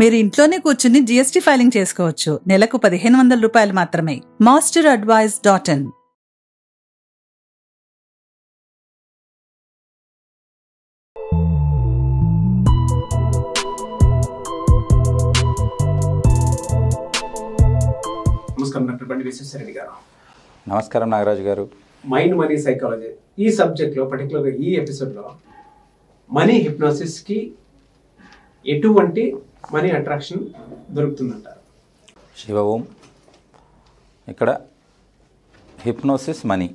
మీరు ఇంట్లోనే కూర్చుని జీఎస్టీ ఫైలింగ్ చేసుకోవచ్చు నెలకు పదిహేను వందల రూపాయలు మాత్రమే మాస్టర్ అడ్వైజ్ డాట్ ఇన్ నమస్కారం నమస్కారం నాగరాజు గారు మైండ్ మనీ సైకాలజీ ఈ సబ్జెక్ట్లో పర్టికులర్గా ఈ ఎపిసోడ్లో మనీ హిప్నోసిస్కి ఎటువంటి మనీ అట్రాక్షన్ దొరుకుతుందంటారు శివ ఓం ఇక్కడ హిప్నోసిస్ మనీ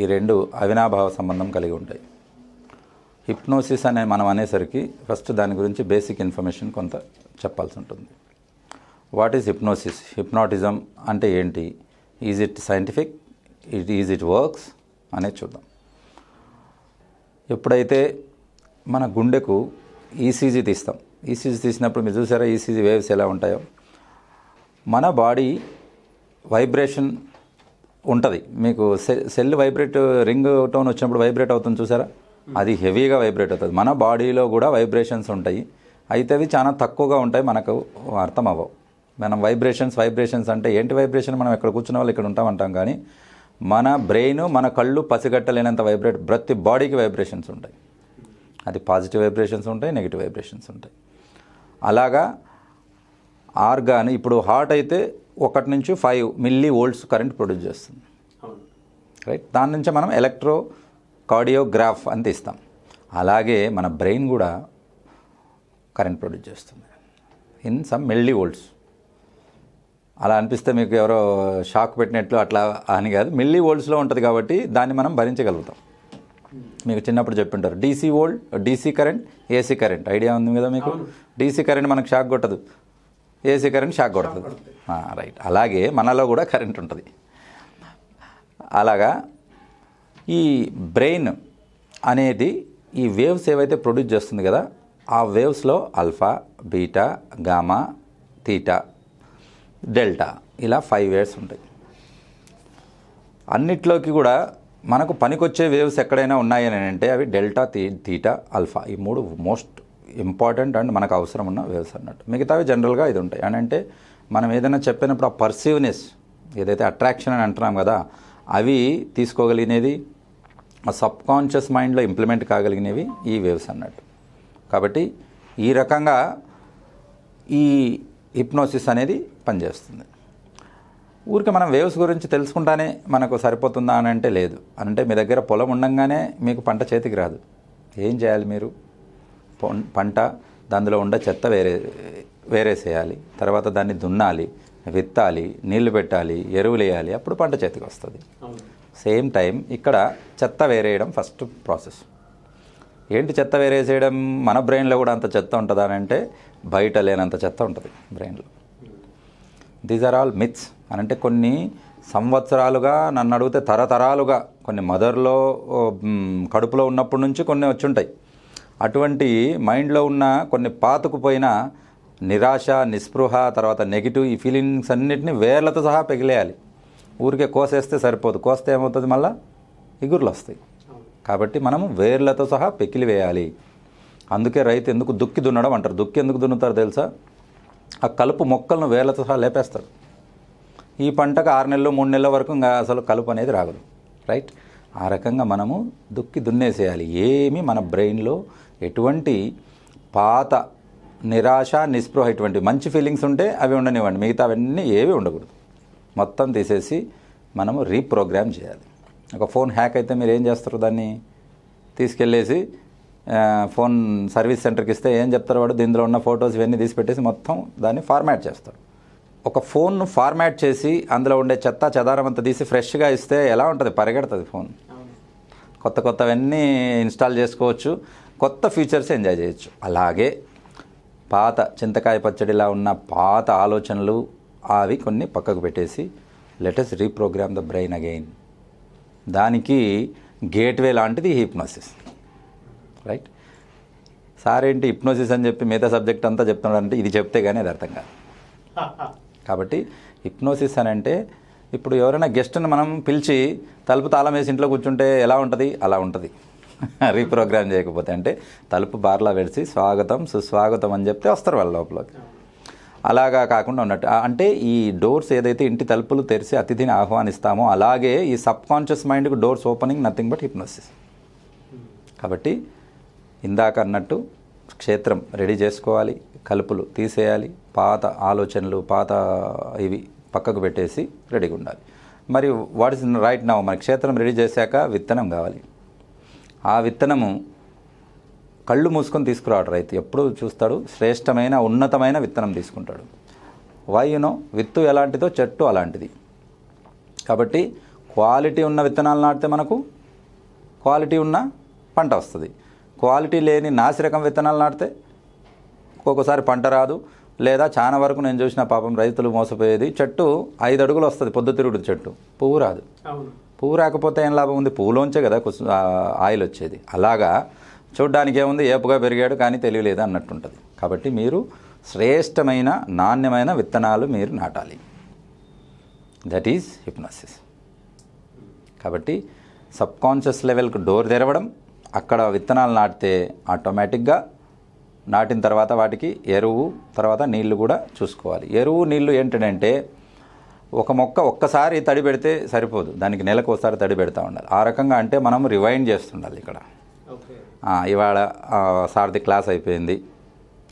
ఈ రెండు అవినాభావ సంబంధం కలిగి ఉంటాయి హిప్నోసిస్ అనే మనం అనేసరికి ఫస్ట్ దాని గురించి బేసిక్ ఇన్ఫర్మేషన్ కొంత చెప్పాల్సి ఉంటుంది వాట్ ఈజ్ హిప్నోసిస్ హిప్నాటిజం అంటే ఏంటి is it scientific it is it works అనేది చూద్దాం ఎప్పుడైతే మన గుండెకు ఈసీజీ e తీస్తాం ఈసీజీ తీసినప్పుడు మీరు చూసారా ఈసీజీ వేవ్స్ ఎలా ఉంటాయో మన బాడీ వైబ్రేషన్ ఉంటుంది మీకు సెల్ వైబ్రేట్ రింగ్ టోన్ వచ్చినప్పుడు వైబ్రేట్ అవుతుంది చూసారా అది హెవీగా వైబ్రేట్ అవుతుంది మన బాడీలో కూడా వైబ్రేషన్స్ ఉంటాయి అయితే అవి చాలా తక్కువగా ఉంటాయి మనకు అర్థం అవ్వవు మనం వైబ్రేషన్స్ వైబ్రేషన్స్ అంటే ఏంటి వైబ్రేషన్ మనం ఎక్కడ కూర్చున్న వాళ్ళు ఇక్కడ ఉంటామంటాం కానీ మన బ్రెయిన్ మన కళ్ళు పసిగట్టలేనంత వైబ్రేట్ ప్రతి బాడీకి వైబ్రేషన్స్ ఉంటాయి అది పాజిటివ్ వైబ్రేషన్స్ ఉంటాయి నెగిటివ్ వైబ్రేషన్స్ ఉంటాయి అలాగా ఆర్గాన్ ఇప్పుడు హాట్ అయితే ఒకటి నుంచి five millivolts current produce చేస్తుంది రైట్ దాని నుంచి మనం ఎలక్ట్రో కార్డియోగ్రాఫ్ అంత ఇస్తాం అలాగే మన బ్రెయిన్ కూడా కరెంట్ ప్రొడ్యూస్ చేస్తుంది ఇన్ సమ్ మిల్లీ వోల్ట్స్ అలా అనిపిస్తే మీకు ఎవరో షాక్ పెట్టినట్లు అట్లా అని కాదు మిల్లీ వోల్ట్స్లో ఉంటుంది కాబట్టి దాన్ని మనం భరించగలుగుతాం మీకు చిన్నప్పుడు చెప్పింటారు DC old DC current AC current idea ఉంది కదా మీకు డీసీ కరెంట్ మనకు షాక్ కొట్టదు ఏసీ కరెంట్ షాక్ కొడుతుంది రైట్ అలాగే మనలో కూడా కరెంట్ ఉంటుంది అలాగా ఈ బ్రెయిన్ అనేది ఈ వేవ్స్ ఏవైతే ప్రొడ్యూస్ చేస్తుంది కదా ఆ వేవ్స్లో alpha beta gamma theta delta ఇలా ఫైవ్ వేవ్స్ ఉంటాయి అన్నిట్లోకి కూడా మనకు పనికొచ్చే వేవ్స్ ఎక్కడైనా ఉన్నాయని అంటే అవి డెల్టా తీ థీటా అల్ఫా ఈ మూడు మోస్ట్ ఇంపార్టెంట్ అండ్ మనకు అవసరం ఉన్న వేవ్స్ అన్నట్టు మిగతావి జనరల్గా ఇది ఉంటాయి అని అంటే మనం ఏదైనా చెప్పినప్పుడు ఆ పర్సీవ్నెస్ ఏదైతే అట్రాక్షన్ అని అంటున్నాం కదా అవి తీసుకోగలిగినది ఆ సబ్ కాన్షియస్ మైండ్లో ఇంప్లిమెంట్ కాగలిగినవి ఈ వేవ్స్ అన్నట్టు కాబట్టి ఈ రకంగా ఈ హిప్నోసిస్ అనేది పనిచేస్తుంది ఊరికి మనం వేవ్స్ గురించి తెలుసుకుంటానే మనకు సరిపోతుందా అని అంటే లేదు అంటే మీ దగ్గర పొలం ఉండగానే మీకు పంట చేతికి రాదు ఏం చేయాలి మీరు పంట దానిలో ఉండే చెత్త వేరే వేరేసేయాలి తర్వాత దాన్ని దున్నాలి విత్తాలి నీళ్లు పెట్టాలి ఎరువులు వేయాలి అప్పుడు పంట చేతికి వస్తుంది సేమ్ టైం ఇక్కడ చెత్త వేరేయడం ఫస్ట్ ప్రాసెస్ ఏంటి చెత్త వేరేసేయడం మన బ్రెయిన్లో కూడా అంత చెత్త ఉంటుందా అంటే బయట లేనంత చెత్త ఉంటుంది బ్రెయిన్లో దీస్ ఆర్ ఆల్ మిత్స్ అని అంటే కొన్ని సంవత్సరాలుగా నన్ను అడిగితే తరతరాలుగా కొన్ని మదర్లో కడుపులో ఉన్నప్పటి నుంచి కొన్ని వచ్చి ఉంటాయి అటువంటి మైండ్లో ఉన్న కొన్ని పాతుకుపోయిన నిరాశ నిస్పృహ తర్వాత నెగిటివ్ ఈ ఫీలింగ్స్ అన్నిటిని వేర్లతో సహా పెగిలేయాలి ఊరికే కోసేస్తే సరిపోదు కోస్తే ఏమవుతుంది మళ్ళీ ఇగుర్లు వస్తాయి కాబట్టి మనం వేర్లతో సహా పెకిలి వేయాలి అందుకే రైతు ఎందుకు దుక్కి దున్నడం అంటారు దుక్కి ఎందుకు దున్నుతారు తెలుసా ఆ కలుపు మొక్కలను వేలతో సహా లేపేస్తారు ఈ పంటకు ఆరు నెలలు మూడు నెలల వరకు ఇంకా అసలు కలుపు అనేది రాగదు రైట్ ఆ రకంగా మనము దుక్కి దున్నేసేయాలి ఏమి మన బ్రెయిన్లో ఎటువంటి పాత నిరాశ నిస్పృహ ఇటువంటి మంచి ఫీలింగ్స్ ఉంటే అవి ఉండనివ్వండి మిగతా అవన్నీ ఏవి ఉండకూడదు మొత్తం తీసేసి మనము రీప్రోగ్రామ్ చేయాలి ఒక ఫోన్ హ్యాక్ అయితే మీరు ఏం చేస్తారు దాన్ని తీసుకెళ్ళేసి ఫోన్ సర్వీస్ సెంటర్కి ఇస్తే ఏం చెప్తారు వాడు దీనిలో ఉన్న ఫొటోస్ ఇవన్నీ తీసి పెట్టేసి మొత్తం దాన్ని ఫార్మాట్ చేస్తారు ఒక ఫోన్ను ఫార్మాట్ చేసి అందులో ఉండే చెత్త చెదారం అంతా తీసి ఫ్రెష్గా ఇస్తే ఎలా ఉంటుంది పరిగెడుతుంది ఫోన్ కొత్త కొత్తవన్నీ ఇన్స్టాల్ చేసుకోవచ్చు కొత్త ఫీచర్స్ ఎంజాయ్ చేయొచ్చు అలాగే పాత చింతకాయ పచ్చడిలా ఉన్న పాత ఆలోచనలు అవి కొన్ని పక్కకు పెట్టేసి latest reprogram the brain again దానికి గేట్వే లాంటిది హిప్నోసిస్ రైట్ సార్ ఏంటి హిప్నోసిస్ అని చెప్పి మిగతా సబ్జెక్ట్ అంతా చెప్తున్నాడంటే ఇది చెప్తే కానీ అది అర్థం కాదు కాబట్టి హిప్నోసిస్ అని అంటే ఇప్పుడు ఎవరైనా గెస్ట్ని మనం పిలిచి తలుపు తాళం వేసి ఇంట్లో కూర్చుంటే ఎలా ఉంటుంది అలా ఉంటుంది రీప్రోగ్రామ్ చేయకపోతే అంటే తలుపు బార్లా పెడిచి స్వాగతం సుస్వాగతం అని చెప్తే వస్తారు వాళ్ళ లోపలికి అలాగా కాకుండా ఉన్నట్టు అంటే ఈ డోర్స్ ఏదైతే ఇంటి తలుపులు తెరిచి అతిథిని ఆహ్వానిస్తామో అలాగే ఈ సబ్ కాన్షియస్ మైండ్కి doors opening nothing but hypnosis కాబట్టి ఇందాక అన్నట్టు క్షేత్రం రెడీ చేసుకోవాలి కలుపులు తీసేయాలి పాత ఆలోచనలు పాత ఇవి పక్కకు పెట్టేసి రెడీగా ఉండాలి మరి వాట్ ఇస్ రైట్ నౌ మన క్షేత్రం రెడీ చేశాక విత్తనం కావాలి ఆ విత్తనము కళ్ళు మూసుకొని తీసుకురాడు రైతు ఎప్పుడు చూస్తాడు శ్రేష్టమైన ఉన్నతమైన విత్తనం తీసుకుంటాడు వాయునో విత్తు ఎలాంటిదో చెట్టు అలాంటిది కాబట్టి క్వాలిటీ ఉన్న విత్తనాలు నాటితే మనకు క్వాలిటీ ఉన్న పంట వస్తుంది క్వాలిటీ లేని నాసిరకం విత్తనాలు నాటితే ఒక్కొక్కసారి పంట రాదు లేదా చాలా వరకు నేను చూసిన పాపం రైతులు మోసపోయేది చెట్టు ఐదు అడుగులు వస్తుంది పొద్దుతిరుగుడు చెట్టు పువ్వు రాదు పువ్వు రాకపోతే ఏం లాభం ఉంది పువ్వులోంచే కదా ఆయిల్ వచ్చేది అలాగా చూడ్డానికి ఏముంది ఏపుగా పెరిగాడు కానీ తెలియలేదు అన్నట్టుంటుంది కాబట్టి మీరు శ్రేష్టమైన నాణ్యమైన విత్తనాలు మీరు నాటాలి దట్ ఈజ్ హిప్నాసిస్ కాబట్టి సబ్కాన్షియస్ లెవెల్కి డోర్ తెరవడం అక్కడ విత్తనాలు నాటితే ఆటోమేటిక్గా నాటిన తర్వాత వాటికి ఎరువు తర్వాత నీళ్లు కూడా చూసుకోవాలి ఎరువు నీళ్లు ఏంటంటే ఒక మొక్క ఒక్కసారి తడి పెడితే సరిపోదు దానికి నెలకు ఒకసారి తడి పెడతా ఉండాలి ఆ రకంగా అంటే మనం రివైండ్ చేస్తుండాలి ఇక్కడ ఇవాళ సార్ది క్లాస్ అయిపోయింది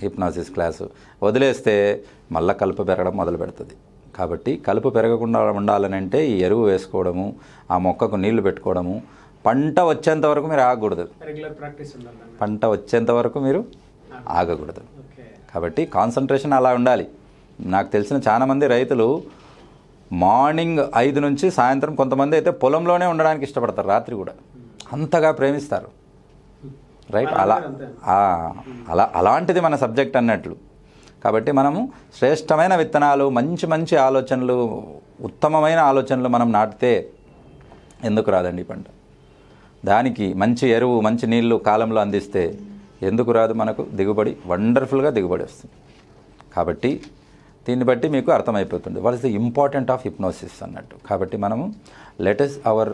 హిప్నాసిస్ క్లాసు వదిలేస్తే మళ్ళీ కలుపు పెరగడం మొదలు పెడుతుంది కాబట్టి కలుపు పెరగకుండా ఉండాలని అంటే ఈ ఎరువు వేసుకోవడము ఆ మొక్కకు నీళ్లు పెట్టుకోవడము పంట వచ్చేంత వరకు మీరు ఆగకూడదు పంట వచ్చేంత వరకు మీరు ఆగకూడదు కాబట్టి కాన్సన్ట్రేషన్ అలా ఉండాలి నాకు తెలిసిన చాలామంది రైతులు మార్నింగ్ ఐదు నుంచి సాయంత్రం కొంతమంది అయితే పొలంలోనే ఉండడానికి ఇష్టపడతారు రాత్రి కూడా అంతగా ప్రేమిస్తారు రైట్ అలా అలా అలాంటిది మన సబ్జెక్ట్ అన్నట్లు కాబట్టి మనము శ్రేష్టమైన విత్తనాలు మంచి మంచి ఆలోచనలు ఉత్తమమైన ఆలోచనలు మనం నాటితే ఎందుకు రాదండి పంట దానికి మంచి ఎరువు మంచి నీళ్లు కాలంలో అందిస్తే ఎందుకు రాదు మనకు దిగుబడి వండర్ఫుల్గా దిగుబడి వస్తుంది కాబట్టి దీన్ని బట్టి మీకు అర్థమైపోతుంది what is the important of hypnosis అన్నట్టు కాబట్టి మనము లెటెస్ట్ అవర్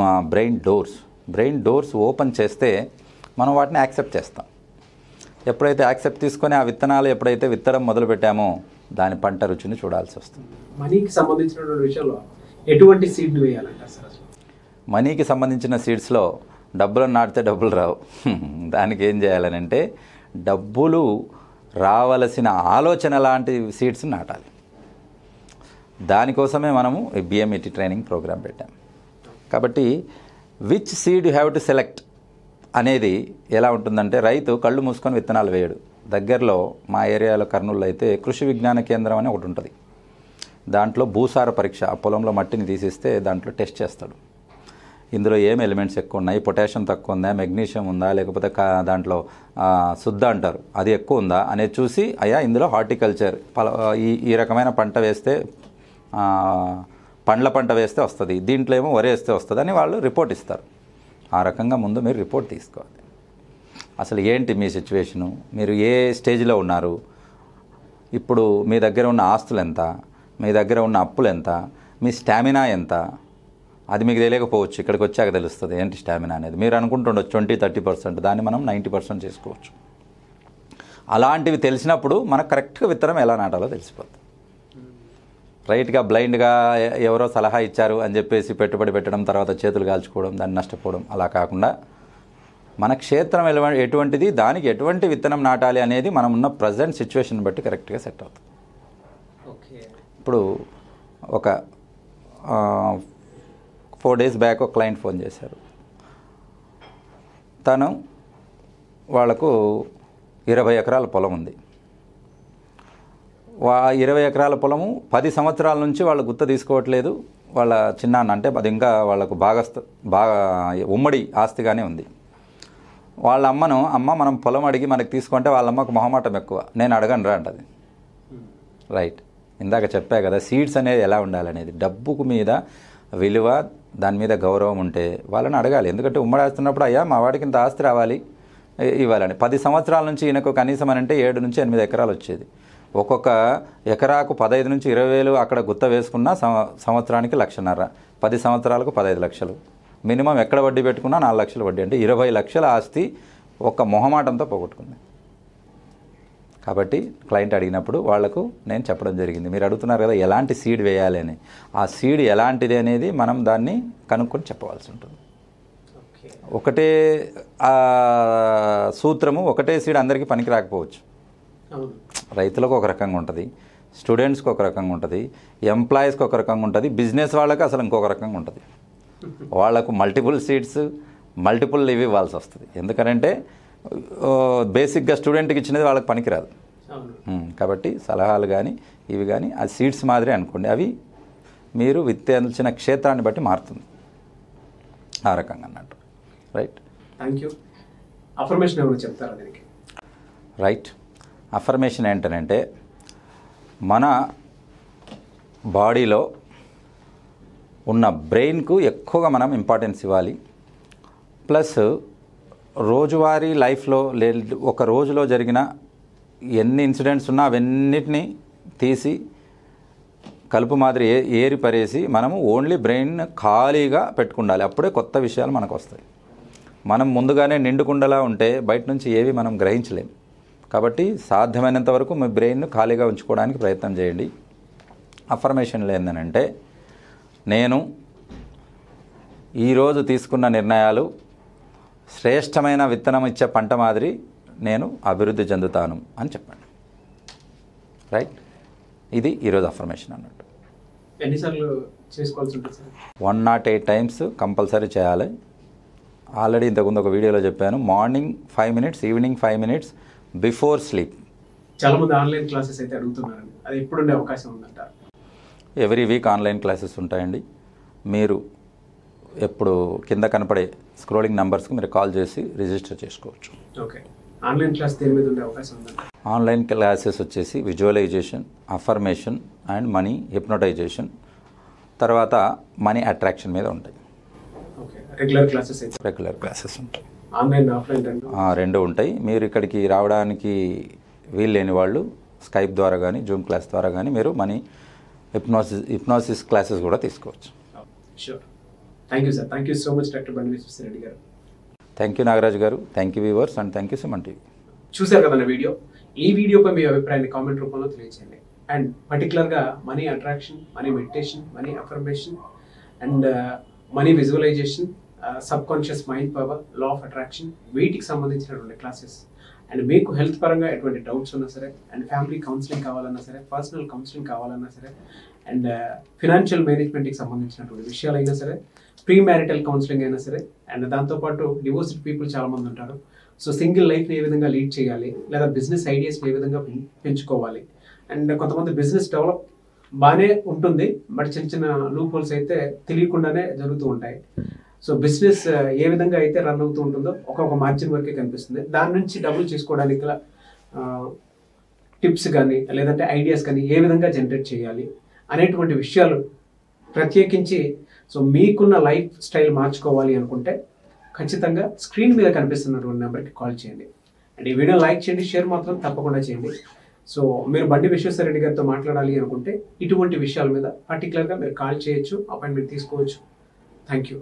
మా brain doors brain doors open చేస్తే మనం వాటిని యాక్సెప్ట్ చేస్తాం ఎప్పుడైతే యాక్సెప్ట్ తీసుకొని ఆ విత్తనాలు ఎప్పుడైతే విత్తడం మొదలు పెట్టామో దాని పంట రుచిని చూడాల్సి వస్తుంది మనీకి సంబంధించిన విషయంలో ఎటువంటి సీడ్లు వేయాలంటారు సార్ మనీకి సంబంధించిన సీడ్స్లో డబ్బులు నాటితే డబ్బులు రావు దానికి ఏం చేయాలనంటే డబ్బులు రావలసిన ఆలోచన లాంటి సీడ్స్ నాటాలి దానికోసమే మనము బిఎంఈటీ e ట్రైనింగ్ ప్రోగ్రాం పెట్టాం కాబట్టి which seed you have to select అనేది ఎలా ఉంటుందంటే రైతు కళ్ళు మూసుకొని విత్తనాలు వేయడు దగ్గరలో మా ఏరియాలో కర్నూలు అయితే కృషి విజ్ఞాన కేంద్రం అని ఒకటి ఉంటుంది దాంట్లో భూసార పరీక్ష ఆ పొలంలో మట్టిని తీసేస్తే దాంట్లో టెస్ట్ చేస్తాడు ఇందులో ఏం ఎలిమెంట్స్ ఎక్కువ ఉన్నాయి పొటాషియం తక్కువ ఉందా మెగ్నీషియం ఉందా లేకపోతే దాంట్లో శుద్ధ అంటారు అది ఎక్కువ ఉందా అనేది చూసి అయ్యా ఇందులో హార్టికల్చర్ ఈ ఈ రకమైన పంట వేస్తే పండ్ల పంట వేస్తే వస్తుంది దీంట్లో ఏమో వరి వేస్తే వస్తుంది అని వాళ్ళు రిపోర్ట్ ఇస్తారు ఆ రకంగా ముందు మీరు రిపోర్ట్ తీసుకోవాలి అసలు ఏంటి మీ సిచ్యువేషను మీరు ఏ స్టేజ్లో ఉన్నారు ఇప్పుడు మీ దగ్గర ఉన్న ఆస్తులు ఎంత మీ దగ్గర ఉన్న అప్పులు ఎంత మీ స్టామినా ఎంత అది మీకు తెలియకపోవచ్చు ఇక్కడికి వచ్చాక తెలుస్తుంది ఏంటి స్టామినా అనేది మీరు అనుకుంటుండొచ్చు ట్వంటీ థర్టీ పర్సెంట్ దాన్ని మనం నైంటీ పర్సెంట్ చేసుకోవచ్చు అలాంటివి తెలిసినప్పుడు మనకు కరెక్ట్గా విత్తనం ఎలా నాటాలో తెలిసిపోద్ది రైట్గా బ్లైండ్గా ఎవరో సలహా ఇచ్చారు అని చెప్పేసి పెట్టుబడి పెట్టడం తర్వాత చేతులు కాల్చుకోవడం దాన్ని నష్టపోవడం అలా కాకుండా మన క్షేత్రం ఎటువంటిది దానికి ఎటువంటి విత్తనం నాటాలి అనేది మనం ఉన్న ప్రజెంట్ సిచ్యువేషన్ బట్టి కరెక్ట్గా సెట్ అవుతుంది ఇప్పుడు ఒక ఫోర్ డేస్ బ్యాక్ ఒక క్లయింట్ ఫోన్ చేశారు తను వాళ్లకు ఇరవై ఎకరాల పొలం ఉంది వా ఇరవై ఎకరాల పొలము పది సంవత్సరాల నుంచి వాళ్ళు గుర్తు తీసుకోవట్లేదు వాళ్ళ చిన్నాన్న అంటే అది ఇంకా వాళ్ళకు భాగస్థ బాగా ఉమ్మడి ఆస్తిగానే ఉంది వాళ్ళ అమ్మను అమ్మ మనం పొలం అడిగి మనకు తీసుకుంటే వాళ్ళ అమ్మకు మొహమాటం ఎక్కువ నేను అడగను రా అంటది hmm. రైట్ ఇందాక చెప్పా కదా సీడ్స్ అనేది ఎలా ఉండాలనేది డబ్బుకు మీద విలువ దాని మీద గౌరవం ఉంటే వాళ్ళని అడగాలి ఎందుకంటే ఆస్తున్నప్పుడు అయ్యా మా వాడికి ఇంత ఆస్తి రావాలి ఇవ్వాలని పది సంవత్సరాల నుంచి ఈయనకు కనీసం అని అంటే ఏడు నుంచి ఎనిమిది ఎకరాలు వచ్చేది ఒక్కొక్క ఎకరాకు పదహైదు నుంచి ఇరవై వేలు అక్కడ గుత్త వేసుకున్న సంవత్సరానికి లక్షన్నర పది సంవత్సరాలకు పదహైదు లక్షలు మినిమం ఎక్కడ వడ్డీ పెట్టుకున్నా నాలుగు లక్షలు వడ్డీ అంటే ఇరవై లక్షల ఆస్తి ఒక్క మొహమాటంతో పోగొట్టుకుంది కాబట్టి క్లయింట్ అడిగినప్పుడు వాళ్లకు నేను చెప్పడం జరిగింది మీరు అడుగుతున్నారు కదా ఎలాంటి సీడ్ వేయాలి అని ఆ సీడ్ ఎలాంటిది అనేది మనం దాన్ని కనుక్కొని చెప్పవలసి ఉంటుంది ఒకటే సూత్రము ఒకటే సీడ్ అందరికీ పనికి రాకపోవచ్చు రైతులకు ఒక రకంగా ఉంటుంది స్టూడెంట్స్కి ఒక రకంగా ఉంటుంది ఎంప్లాయీస్కి ఒక రకంగా ఉంటుంది బిజినెస్ వాళ్ళకి అసలు ఇంకొక రకంగా ఉంటుంది వాళ్లకు మల్టిపుల్ సీడ్స్ మల్టిపుల్ ఇవి ఇవ్వాల్సి వస్తుంది ఎందుకనంటే బేసిక్గా స్టూడెంట్కి ఇచ్చినది వాళ్ళకి పనికిరాదు కాబట్టి సలహాలు కానీ ఇవి కానీ ఆ సీడ్స్ మాదిరి అనుకోండి అవి మీరు విత్తేల్చిన క్షేత్రాన్ని బట్టి మారుతుంది ఆ రకంగా అన్నట్టు రైట్ థ్యాంక్ యూ అఫర్మేషన్ ఎవరు చెప్తారా దీనికి రైట్ అఫర్మేషన్ ఏంటనంటే మన బాడీలో ఉన్న బ్రెయిన్కు ఎక్కువగా మనం ఇంపార్టెన్స్ ఇవ్వాలి ప్లస్ రోజువారీ లైఫ్లో లే ఒక రోజులో జరిగిన ఎన్ని ఇన్సిడెంట్స్ ఉన్నా అవన్నిటినీ తీసి కలుపు మాదిరి ఏ ఏరి పరేసి మనము ఓన్లీ బ్రెయిన్ ఖాళీగా పెట్టుకుండాలి అప్పుడే కొత్త విషయాలు మనకు వస్తాయి మనం ముందుగానే నిండుకుండలా ఉంటే బయట నుంచి ఏవి మనం గ్రహించలేం కాబట్టి సాధ్యమైనంత వరకు మీ బ్రెయిన్ను ఖాళీగా ఉంచుకోవడానికి ప్రయత్నం చేయండి అఫర్మేషన్లు ఏంటంటే నేను ఈరోజు తీసుకున్న నిర్ణయాలు శ్రేష్టమైన విత్తనం ఇచ్చే పంట మాదిరి నేను అభివృద్ధి చెందుతాను అని చెప్పండి రైట్ ఇది ఈరోజు అఫర్మేషన్ అన్నట్టు ఎన్నిసార్లు one naught eight times compulsory చేయాలి ఆల్రెడీ ఇంతకుముందు ఒక వీడియోలో చెప్పాను morning five minutes evening five minutes before sleep online classes అయితే అడుగుతున్నారు అది ఎప్పుడు అవకాశం ఉందంటారు ఎవ్రీ వీక్ ఆన్లైన్ క్లాసెస్ ఉంటాయండి మీరు ఎప్పుడు కింద కనపడే స్క్రోలింగ్ నెంబర్స్కి మీరు కాల్ చేసి రిజిస్టర్ చేసుకోవచ్చు ఆన్లైన్ క్లాస్ ఆన్లైన్ క్లాసెస్ వచ్చేసి visualization affirmation and money hypnotization తర్వాత మనీ అట్రాక్షన్ మీద ఉంటాయి రెగ్యులర్ క్లాసెస్ రెగ్యులర్ క్లాసెస్ ఉంటాయి రెండు ఉంటాయి మీరు ఇక్కడికి రావడానికి వీలు లేని వాళ్ళు స్కైప్ ద్వారా కానీ జూమ్ క్లాస్ ద్వారా కానీ మీరు మనీ హిప్నోసిస్ హిప్నోసిస్ క్లాసెస్ కూడా తీసుకోవచ్చు sure thank you sir thank you so much doctor Bandi Vishwasareddy గారు థ్యాంక్ యూ నాగరాజు గారు thank you viewers and thank you మంటి చూసారు చూశారు కదన్న వీడియో ఈ వీడియోపై మీ అభిప్రాయాన్ని కామెంట్ రూపంలో తెలియజేయండి అండ్ పర్టికులర్గా money attraction money meditation money affirmation and money visualization subconscious mind power law of attraction వీటికి సంబంధించినటువంటి క్లాసెస్ అండ్ మీకు హెల్త్ పరంగా ఎటువంటి డౌట్స్ ఉన్నా సరే అండ్ ఫ్యామిలీ కౌన్సిలింగ్ కావాలన్నా సరే పర్సనల్ కౌన్సిలింగ్ కావాలన్నా సరే అండ్ ఫినాన్షియల్ మేనేజ్మెంట్కి సంబంధించినటువంటి విషయాలైనా సరే ప్రీ మ్యారిటల్ కౌన్సిలింగ్ అయినా సరే అండ్ దాంతోపాటు డివోర్స్డ్ పీపుల్ చాలామంది ఉంటారు సో సింగిల్ లైఫ్ని ఏ విధంగా లీడ్ చేయాలి లేదా బిజినెస్ ఐడియాస్ని ఏ విధంగా పెంచుకోవాలి అండ్ కొంతమంది బిజినెస్ డెవలప్ బాగానే ఉంటుంది బట్ చిన్న చిన్న లూప్ హోల్స్ అయితే తెలియకుండానే జరుగుతూ ఉంటాయి సో బిజినెస్ ఏ విధంగా అయితే రన్ అవుతూ ఉంటుందో ఒక్కొక్క మార్జిన్ వరకే కనిపిస్తుంది దాని నుంచి డబ్బులు చేసుకోవడానికి టిప్స్ కానీ లేదంటే ఐడియాస్ కానీ ఏ విధంగా జనరేట్ చేయాలి అనేటువంటి విషయాలు ప్రత్యేకించి సో మీకున్న లైఫ్ స్టైల్ మార్చుకోవాలి అనుకుంటే ఖచ్చితంగా స్క్రీన్ మీద కనిపిస్తున్నటువంటి నెంబర్కి కాల్ చేయండి అండ్ ఈ వీడియో లైక్ చేయండి షేర్ మాత్రం తప్పకుండా చేయండి సో మీరు బండి విశ్వేశ్వర రెడ్డి గారితో మాట్లాడాలి అనుకుంటే ఇటువంటి విషయాల మీద పర్టికులర్గా మీరు కాల్ చేయొచ్చు అపాయింట్మెంట్ తీసుకోవచ్చు థ్యాంక్ యూ